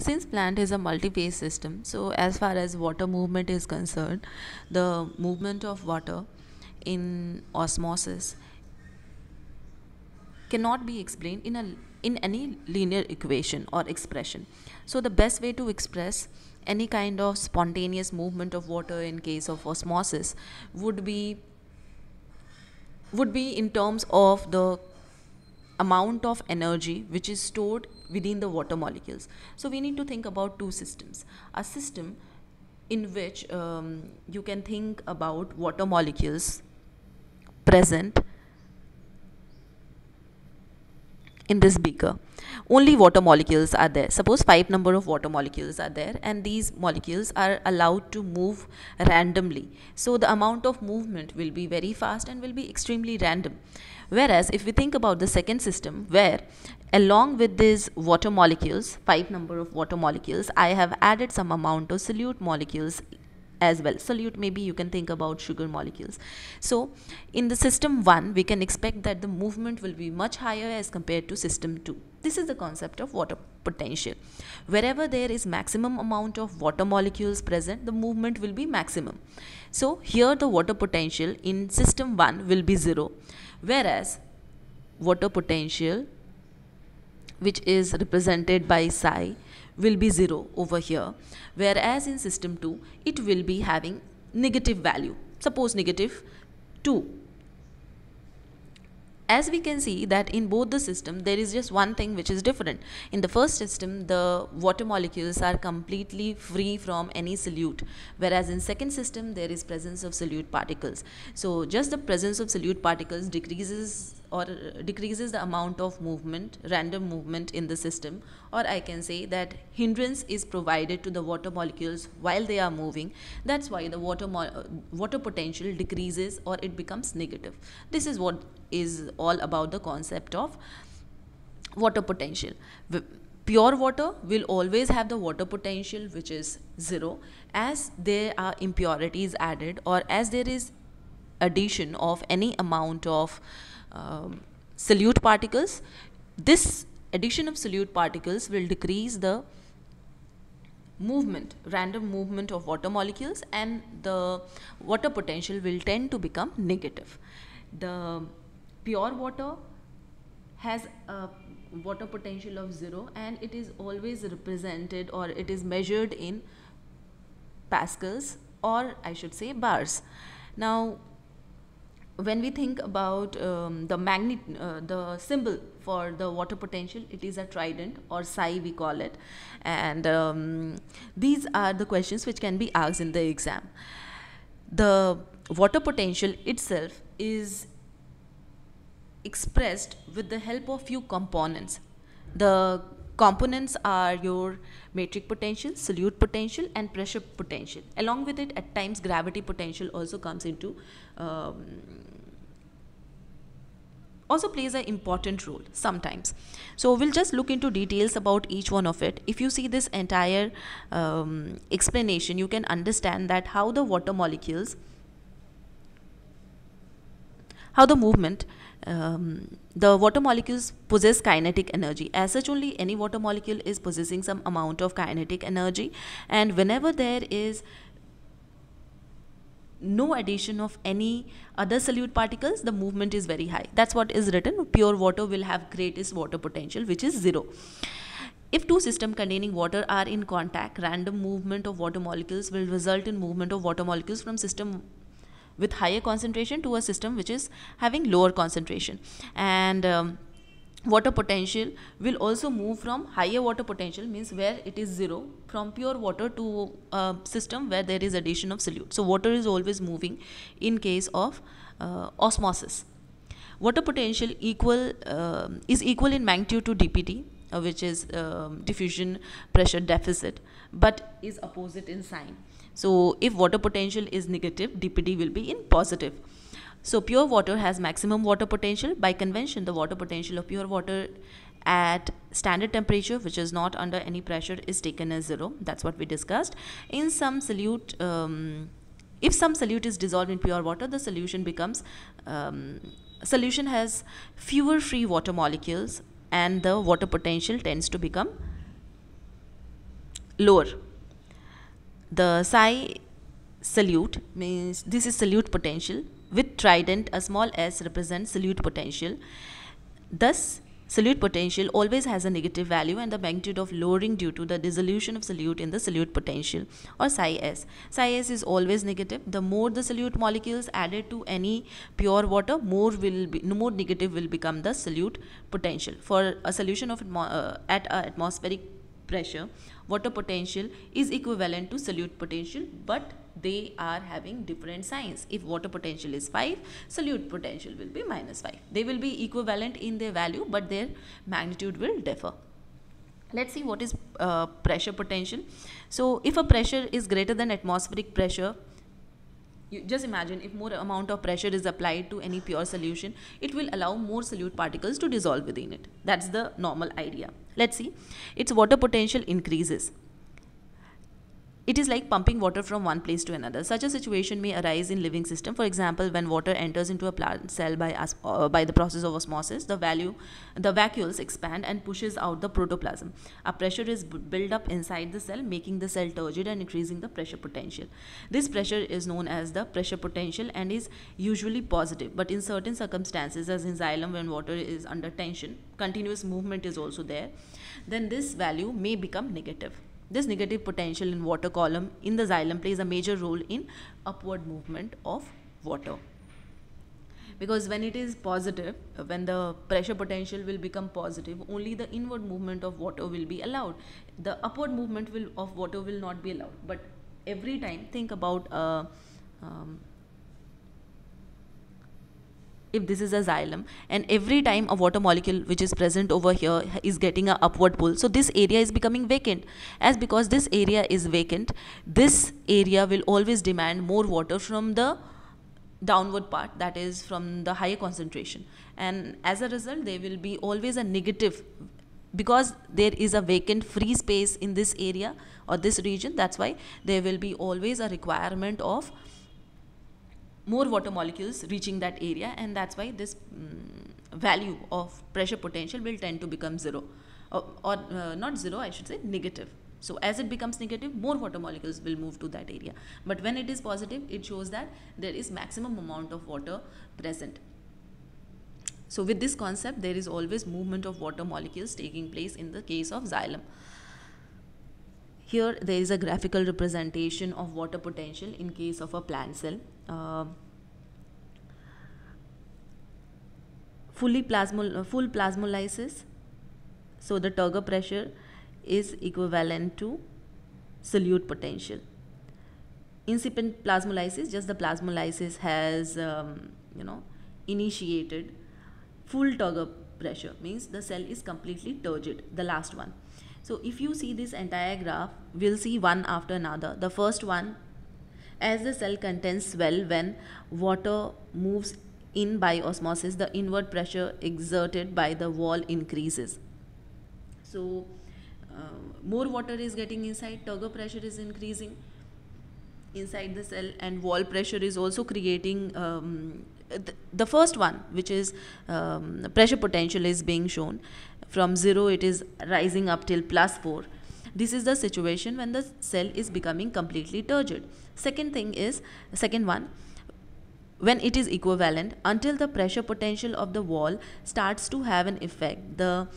Since plant is a multi-phase system, so as far as water movement is concerned, the movement of water in osmosis cannot be explained in a in any linear equation or expression. So the best way to express any kind of spontaneous movement of water in case of osmosis would be would be in terms of the amount of energy which is stored within the water molecules. So we need to think about two systems. A system in which um, you can think about water molecules present in this beaker only water molecules are there suppose five number of water molecules are there and these molecules are allowed to move randomly so the amount of movement will be very fast and will be extremely random whereas if we think about the second system where along with these water molecules five number of water molecules i have added some amount of solute molecules as well solute maybe you can think about sugar molecules so in the system 1 we can expect that the movement will be much higher as compared to system 2 this is the concept of water potential wherever there is maximum amount of water molecules present the movement will be maximum so here the water potential in system 1 will be 0 whereas water potential which is represented by psi will be 0 over here whereas in system 2 it will be having negative value suppose negative 2 as we can see that in both the system there is just one thing which is different in the first system the water molecules are completely free from any solute whereas in second system there is presence of solute particles so just the presence of solute particles decreases or uh, decreases the amount of movement, random movement in the system or I can say that hindrance is provided to the water molecules while they are moving. That's why the water, uh, water potential decreases or it becomes negative. This is what is all about the concept of water potential. Pure water will always have the water potential which is zero as there are impurities added or as there is addition of any amount of um, solute particles. This addition of solute particles will decrease the movement, random movement of water molecules and the water potential will tend to become negative. The pure water has a water potential of zero and it is always represented or it is measured in pascals or I should say bars. Now when we think about um, the magnet, uh, the symbol for the water potential, it is a trident or psi we call it. And um, these are the questions which can be asked in the exam. The water potential itself is expressed with the help of few components. The components are your metric potential, solute potential and pressure potential. Along with it at times gravity potential also comes into um, also plays an important role sometimes so we'll just look into details about each one of it if you see this entire um, explanation you can understand that how the water molecules how the movement um, the water molecules possess kinetic energy as such only any water molecule is possessing some amount of kinetic energy and whenever there is no addition of any other solute particles the movement is very high that's what is written pure water will have greatest water potential which is zero if two systems containing water are in contact random movement of water molecules will result in movement of water molecules from system with higher concentration to a system which is having lower concentration and um, water potential will also move from higher water potential means where it is zero from pure water to a uh, system where there is addition of solute so water is always moving in case of uh, osmosis water potential equal uh, is equal in magnitude to dpt uh, which is um, diffusion pressure deficit but is opposite in sign so if water potential is negative dpd will be in positive so pure water has maximum water potential. By convention, the water potential of pure water at standard temperature which is not under any pressure is taken as zero that's what we discussed in some solute um, if some solute is dissolved in pure water the solution becomes um, solution has fewer free water molecules and the water potential tends to become lower the psi solute means this is solute potential with trident, a small s represents solute potential. Thus, solute potential always has a negative value and the magnitude of lowering due to the dissolution of solute in the solute potential or psi s. Psi s is always negative. The more the solute molecules added to any pure water, more will be more negative will become the solute potential. For a solution of uh, at atmospheric pressure, water potential is equivalent to solute potential, but they are having different signs. If water potential is 5, solute potential will be minus 5. They will be equivalent in their value but their magnitude will differ. Let's see what is uh, pressure potential. So if a pressure is greater than atmospheric pressure, you just imagine if more amount of pressure is applied to any pure solution, it will allow more solute particles to dissolve within it. That's the normal idea. Let's see. Its water potential increases it is like pumping water from one place to another. Such a situation may arise in living system. For example, when water enters into a plant cell by, uh, by the process of osmosis, the, value, the vacuoles expand and pushes out the protoplasm. A pressure is built up inside the cell, making the cell turgid and increasing the pressure potential. This pressure is known as the pressure potential and is usually positive. But in certain circumstances, as in xylem when water is under tension, continuous movement is also there, then this value may become negative. This negative potential in water column in the xylem plays a major role in upward movement of water because when it is positive when the pressure potential will become positive only the inward movement of water will be allowed the upward movement will of water will not be allowed but every time think about uh, um, if this is a xylem and every time a water molecule which is present over here is getting an upward pull so this area is becoming vacant as because this area is vacant this area will always demand more water from the downward part that is from the higher concentration and as a result there will be always a negative because there is a vacant free space in this area or this region that's why there will be always a requirement of more water molecules reaching that area and that's why this um, value of pressure potential will tend to become zero or, or uh, not zero I should say negative. So as it becomes negative more water molecules will move to that area but when it is positive it shows that there is maximum amount of water present. So with this concept there is always movement of water molecules taking place in the case of xylem. Here there is a graphical representation of water potential in case of a plant cell uh, fully plasmol uh, full plasmolysis so the turgor pressure is equivalent to solute potential incipient plasmolysis just the plasmolysis has um, you know initiated full turgor pressure means the cell is completely turgid the last one so if you see this entire graph we'll see one after another the first one as the cell contains swell when water moves in by osmosis, the inward pressure exerted by the wall increases. So, uh, more water is getting inside, turgor pressure is increasing inside the cell, and wall pressure is also creating. Um, the first one, which is um, pressure potential, is being shown. From 0, it is rising up till plus 4 this is the situation when the cell is becoming completely turgid. Second thing is, second one, when it is equivalent until the pressure potential of the wall starts to have an effect, the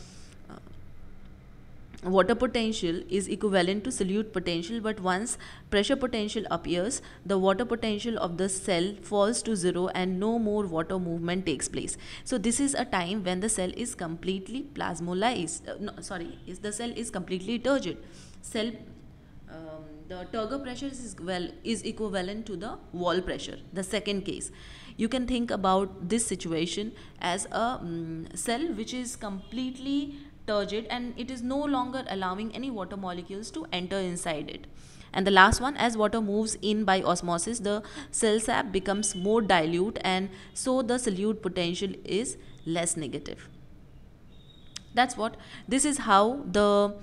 water potential is equivalent to solute potential but once pressure potential appears the water potential of the cell falls to zero and no more water movement takes place so this is a time when the cell is completely plasmolysed uh, no sorry is the cell is completely turgid cell um, the turgor pressure is well is equivalent to the wall pressure the second case you can think about this situation as a um, cell which is completely turgid and it is no longer allowing any water molecules to enter inside it. And the last one, as water moves in by osmosis, the cell sap becomes more dilute and so the solute potential is less negative. That's what, this is how the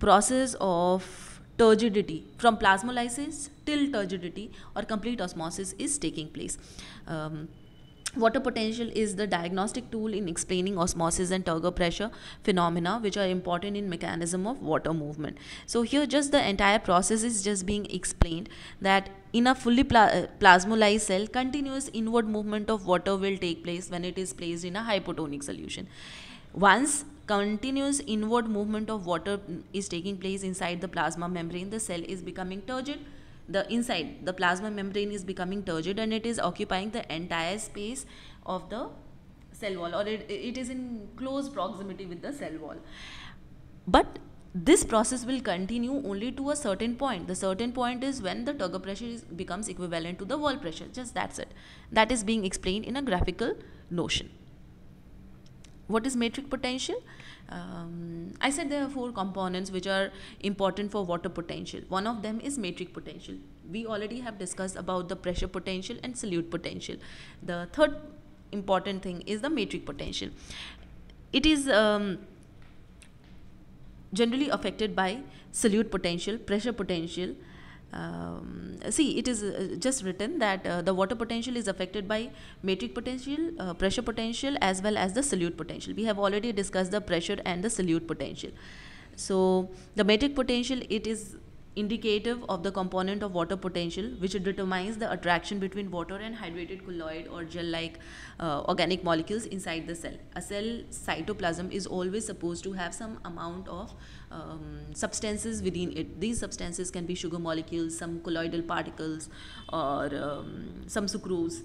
process of turgidity from plasmolysis till turgidity or complete osmosis is taking place. Um, Water potential is the diagnostic tool in explaining osmosis and turgor pressure phenomena which are important in mechanism of water movement. So here just the entire process is just being explained that in a fully uh, plasmolysed cell continuous inward movement of water will take place when it is placed in a hypotonic solution. Once continuous inward movement of water is taking place inside the plasma membrane the cell is becoming turgid the inside the plasma membrane is becoming turgid and it is occupying the entire space of the cell wall or it, it is in close proximity with the cell wall but this process will continue only to a certain point the certain point is when the turgor pressure is, becomes equivalent to the wall pressure just that's it that is being explained in a graphical notion what is metric potential um, I said there are four components which are important for water potential. One of them is metric potential. We already have discussed about the pressure potential and solute potential. The third important thing is the metric potential. It is um, generally affected by solute potential, pressure potential, um, see it is uh, just written that uh, the water potential is affected by metric potential uh, pressure potential as well as the solute potential we have already discussed the pressure and the solute potential so the metric potential it is indicative of the component of water potential which determines the attraction between water and hydrated colloid or gel-like uh, organic molecules inside the cell. A cell cytoplasm is always supposed to have some amount of um, substances within it. These substances can be sugar molecules, some colloidal particles or um, some sucrose,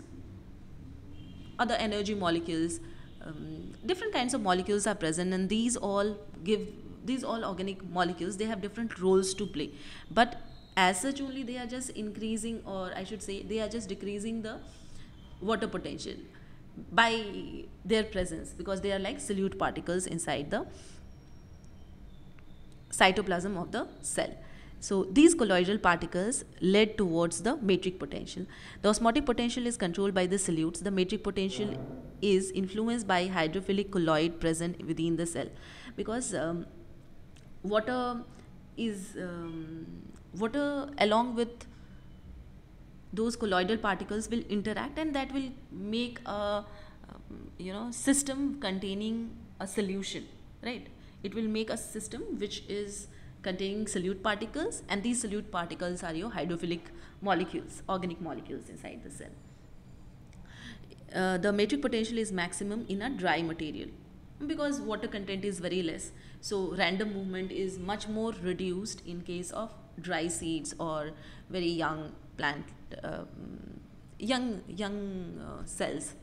other energy molecules. Um, different kinds of molecules are present and these all give these all organic molecules they have different roles to play but as such only they are just increasing or i should say they are just decreasing the water potential by their presence because they are like solute particles inside the cytoplasm of the cell so these colloidal particles lead towards the matrix potential the osmotic potential is controlled by the solutes the matrix potential is influenced by hydrophilic colloid present within the cell because um, water is um, water along with those colloidal particles will interact and that will make a um, you know system containing a solution right it will make a system which is containing solute particles and these solute particles are your hydrophilic molecules organic molecules inside the cell uh, the metric potential is maximum in a dry material because water content is very less so random movement is much more reduced in case of dry seeds or very young plant um, young young uh, cells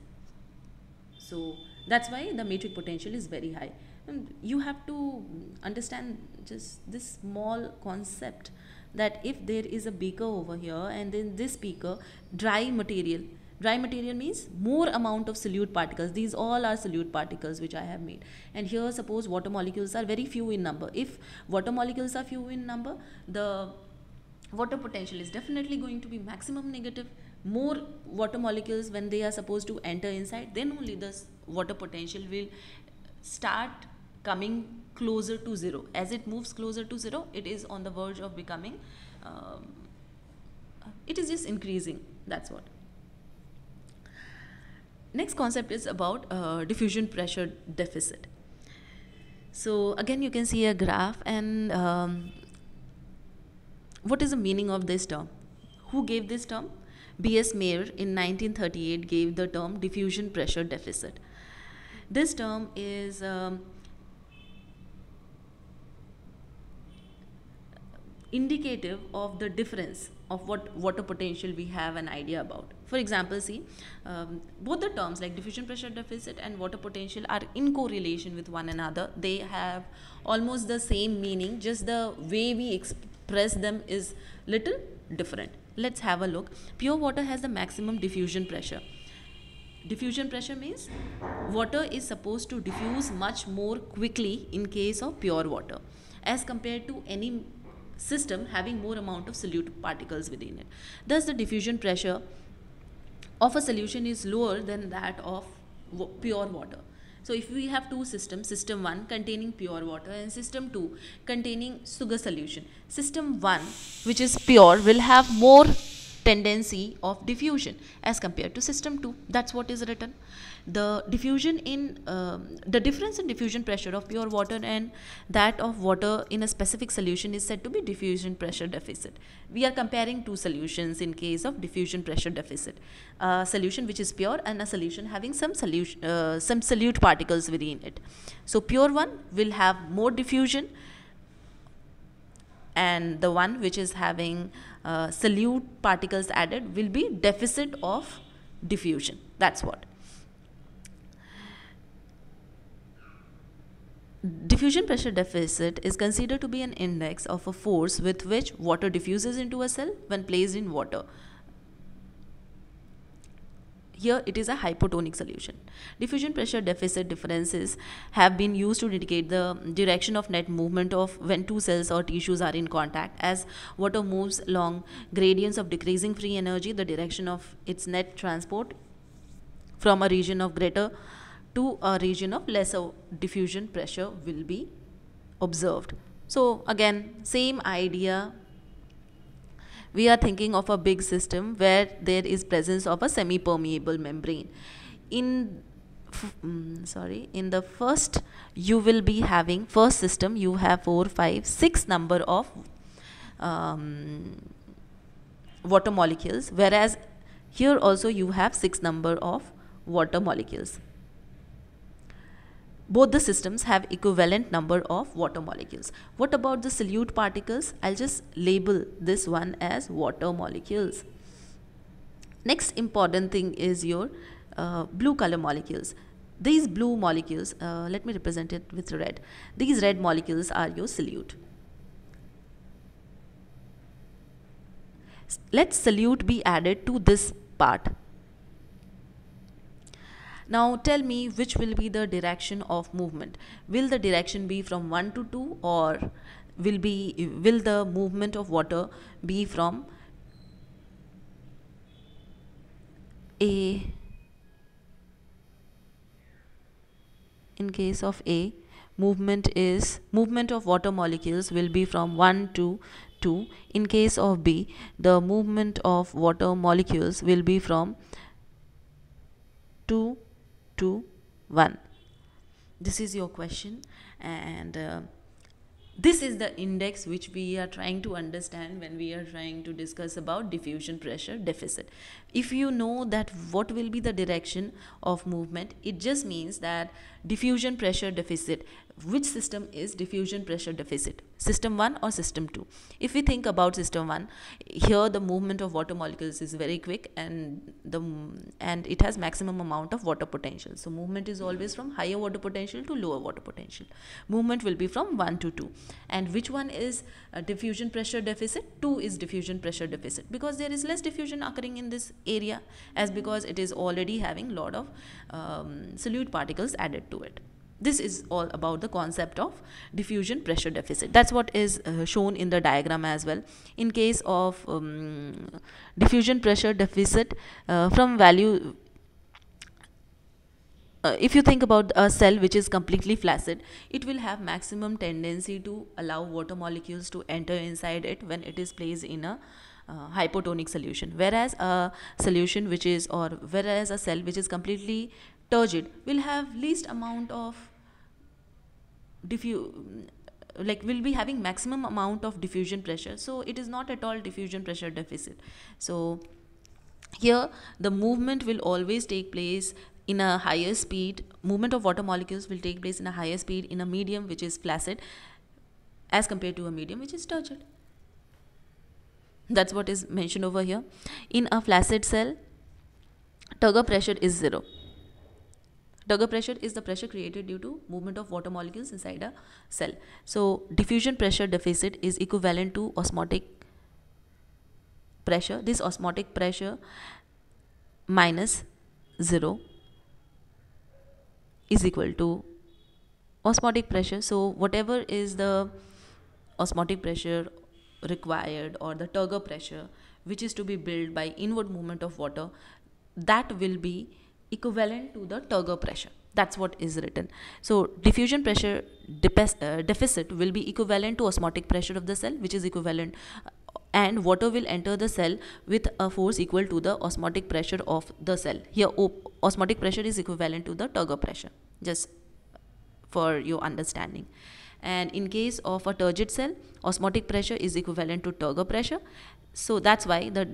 so that's why the matrix potential is very high and you have to understand just this small concept that if there is a beaker over here and then this beaker dry material Dry material means more amount of solute particles. These all are solute particles which I have made. And here suppose water molecules are very few in number. If water molecules are few in number, the water potential is definitely going to be maximum negative more water molecules when they are supposed to enter inside then only the water potential will start coming closer to zero as it moves closer to zero it is on the verge of becoming um, it is just increasing that's what next concept is about uh, diffusion pressure deficit so again you can see a graph and um, what is the meaning of this term who gave this term bs mayer in 1938 gave the term diffusion pressure deficit this term is um, indicative of the difference of what water potential we have an idea about. For example, see, um, both the terms like diffusion pressure deficit and water potential are in correlation with one another. They have almost the same meaning, just the way we express them is little different. Let's have a look. Pure water has the maximum diffusion pressure. Diffusion pressure means water is supposed to diffuse much more quickly in case of pure water as compared to any system having more amount of solute particles within it. Thus the diffusion pressure of a solution is lower than that of pure water. So if we have two systems, system 1 containing pure water and system 2 containing sugar solution, system 1 which is pure will have more tendency of diffusion as compared to system 2 that's what is written the diffusion in um, the difference in diffusion pressure of pure water and that of water in a specific solution is said to be diffusion pressure deficit we are comparing two solutions in case of diffusion pressure deficit a solution which is pure and a solution having some solution uh, some solute particles within it so pure one will have more diffusion and the one which is having uh, solute particles added will be deficit of diffusion. That's what. Diffusion pressure deficit is considered to be an index of a force with which water diffuses into a cell when placed in water. Here it is a hypotonic solution. Diffusion pressure deficit differences have been used to indicate the direction of net movement of when two cells or tissues are in contact. As water moves along gradients of decreasing free energy, the direction of its net transport from a region of greater to a region of lesser diffusion pressure will be observed. So again, same idea we are thinking of a big system where there is presence of a semi-permeable membrane. In Mm, sorry in the first you will be having first system you have four five six number of um, water molecules whereas here also you have six number of water molecules both the systems have equivalent number of water molecules. What about the solute particles? I'll just label this one as water molecules. Next important thing is your uh, blue color molecules. These blue molecules, uh, let me represent it with red. These red molecules are your solute. Let solute be added to this part now tell me which will be the direction of movement. Will the direction be from 1 to 2 or will be will the movement of water be from A in case of A movement is movement of water molecules will be from 1 to 2 in case of B the movement of water molecules will be from 2 2 1 this is your question and uh, this is the index which we are trying to understand when we are trying to discuss about diffusion pressure deficit if you know that what will be the direction of movement it just means that diffusion pressure deficit which system is diffusion pressure deficit system 1 or system 2 if we think about system 1 here the movement of water molecules is very quick and the and it has maximum amount of water potential so movement is always from higher water potential to lower water potential movement will be from 1 to 2 and which one is uh, diffusion pressure deficit 2 is diffusion pressure deficit because there is less diffusion occurring in this area as because it is already having lot of um, solute particles added to it this is all about the concept of diffusion pressure deficit that's what is uh, shown in the diagram as well in case of um, diffusion pressure deficit uh, from value uh, if you think about a cell which is completely flaccid it will have maximum tendency to allow water molecules to enter inside it when it is placed in a uh, hypotonic solution whereas a solution which is or whereas a cell which is completely turgid will have least amount of diffuse like will be having maximum amount of diffusion pressure so it is not at all diffusion pressure deficit so here the movement will always take place in a higher speed movement of water molecules will take place in a higher speed in a medium which is flaccid, as compared to a medium which is turgid that's what is mentioned over here in a flaccid cell turgor pressure is zero Turgor pressure is the pressure created due to movement of water molecules inside a cell. So diffusion pressure deficit is equivalent to osmotic pressure. This osmotic pressure minus 0 is equal to osmotic pressure. So whatever is the osmotic pressure required or the turgor pressure which is to be built by inward movement of water that will be equivalent to the turgor pressure that's what is written so diffusion pressure uh, deficit will be equivalent to osmotic pressure of the cell which is equivalent uh, and water will enter the cell with a force equal to the osmotic pressure of the cell here osmotic pressure is equivalent to the turgor pressure just for your understanding and in case of a turgid cell osmotic pressure is equivalent to turgor pressure so that's why the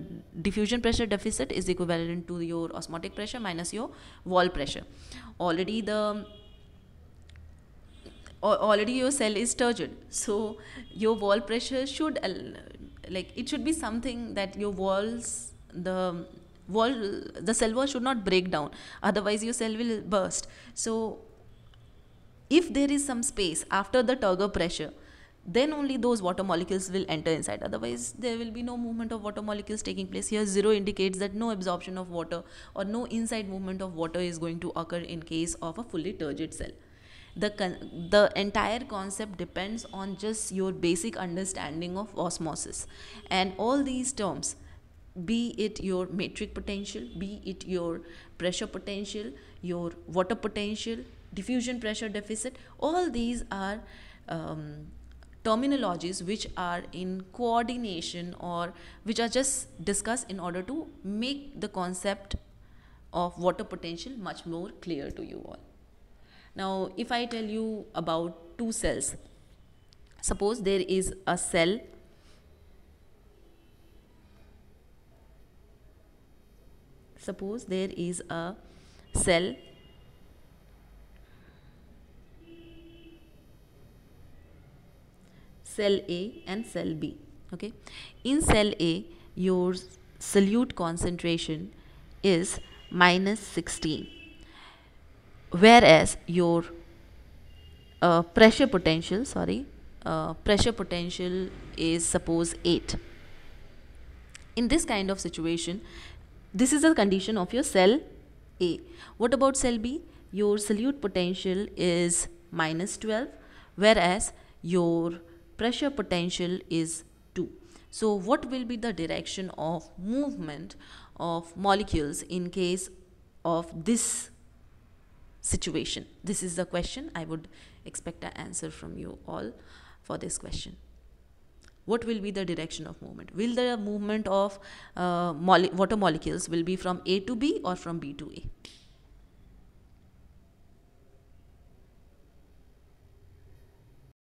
diffusion pressure deficit is equivalent to your osmotic pressure minus your wall pressure already the already your cell is turgid so your wall pressure should uh, like it should be something that your walls the wall the cell wall should not break down otherwise your cell will burst so if there is some space after the turgor pressure then only those water molecules will enter inside otherwise there will be no movement of water molecules taking place here zero indicates that no absorption of water or no inside movement of water is going to occur in case of a fully turgid cell the the entire concept depends on just your basic understanding of osmosis and all these terms be it your metric potential be it your pressure potential your water potential diffusion pressure deficit all these are um, terminologies which are in coordination or which are just discussed in order to make the concept of water potential much more clear to you all. Now, if I tell you about two cells, suppose there is a cell suppose there is a cell cell A and cell B. Okay. In cell A, your solute concentration is minus 16 whereas your uh, pressure potential sorry uh, pressure potential is suppose 8 in this kind of situation this is the condition of your cell a what about cell b your solute potential is minus 12 whereas your pressure potential is 2 so what will be the direction of movement of molecules in case of this situation this is the question i would expect an answer from you all for this question what will be the direction of movement will the movement of uh, mole water molecules will be from a to b or from b to a